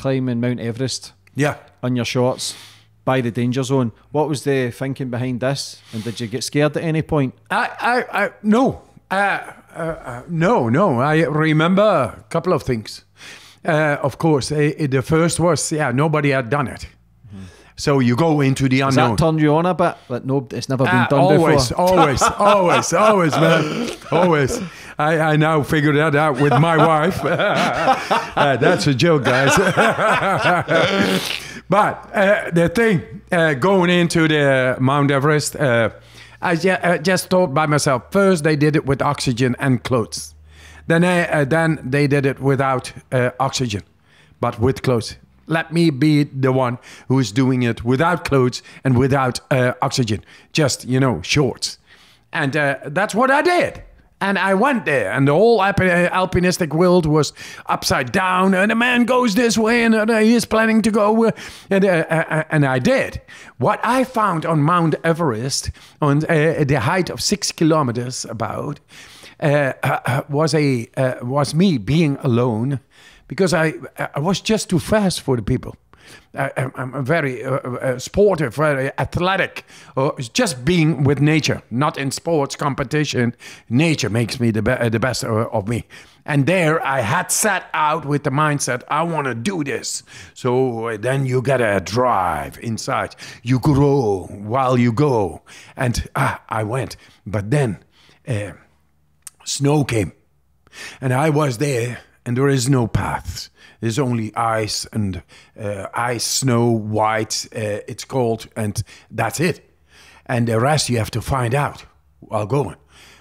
climbing Mount Everest. Yeah. On your shorts by the danger zone. What was the thinking behind this? And did you get scared at any point? I, I, I no. Uh, uh, uh no, no. I remember a couple of things. Uh, of course, eh, the first was yeah, nobody had done it. So you go into the unknown. Does that turn you on a bit? That no, it's never been uh, done always, before. Always, always, always, man, always. I, I now figured that out with my wife. uh, that's a joke, guys. but uh, the thing uh, going into the Mount Everest, uh, I, ju I, just thought by myself. First, they did it with oxygen and clothes. Then, I, uh, then they did it without oxygen, but with clothes. Let me be the one who's doing it without clothes and without uh, oxygen, just, you know, shorts. And uh, that's what I did. And I went there, and the whole uh, alpinistic world was upside down. And a man goes this way, and uh, he is planning to go. Uh, and, uh, and I did. What I found on Mount Everest, on uh, the height of six kilometers, about, uh, was a was me being alone because I, I was just too fast for the people. I, am very uh, uh, uh, sportive, very athletic. Uh, just being with nature, not in sports competition. Nature makes me the, be uh, the best uh, of me. And there I had set out with the mindset, I want to do this. So then you get a drive inside. You grow while you go. And ah, I went. But then snow came. And I was there and there is no paths. There's only ice and uh, ice, snow, white. Uh, it's cold, and that's it. And the rest you have to find out while going.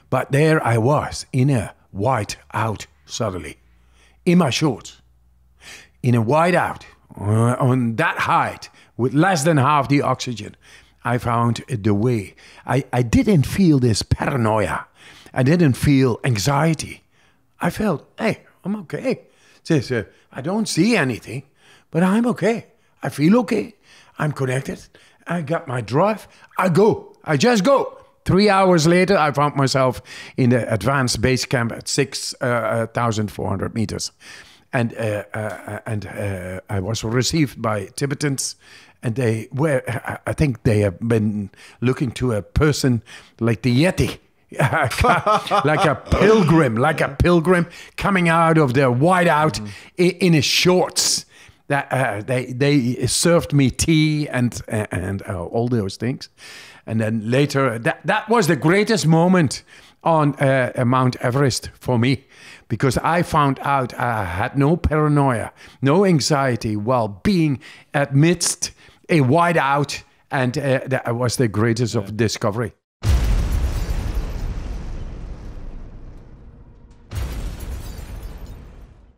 But there I was in a white out suddenly, in my shorts, in a white out uh, on that height with less than half the oxygen. I found the way. I, I didn't feel this paranoia. I didn't feel anxiety. I felt, hey, I'm okay. Says, uh, I don't see anything, but I'm okay. I feel okay. I'm connected. I got my drive. I go. I just go. Three hours later, I found myself in the advanced base camp at 6,400 uh, uh meters. And, uh, uh, and uh, I was received by Tibetans. And they were, I think they have been looking to a person like the Yeti like a pilgrim, like a pilgrim coming out of their whiteout mm. in his shorts. That uh, they they served me tea and and uh, all those things, and then later that that was the greatest moment on uh, uh Mount Everest for me because I found out I had no paranoia, no anxiety while being amidst a whiteout, and uh, that was the greatest yeah. of discovery.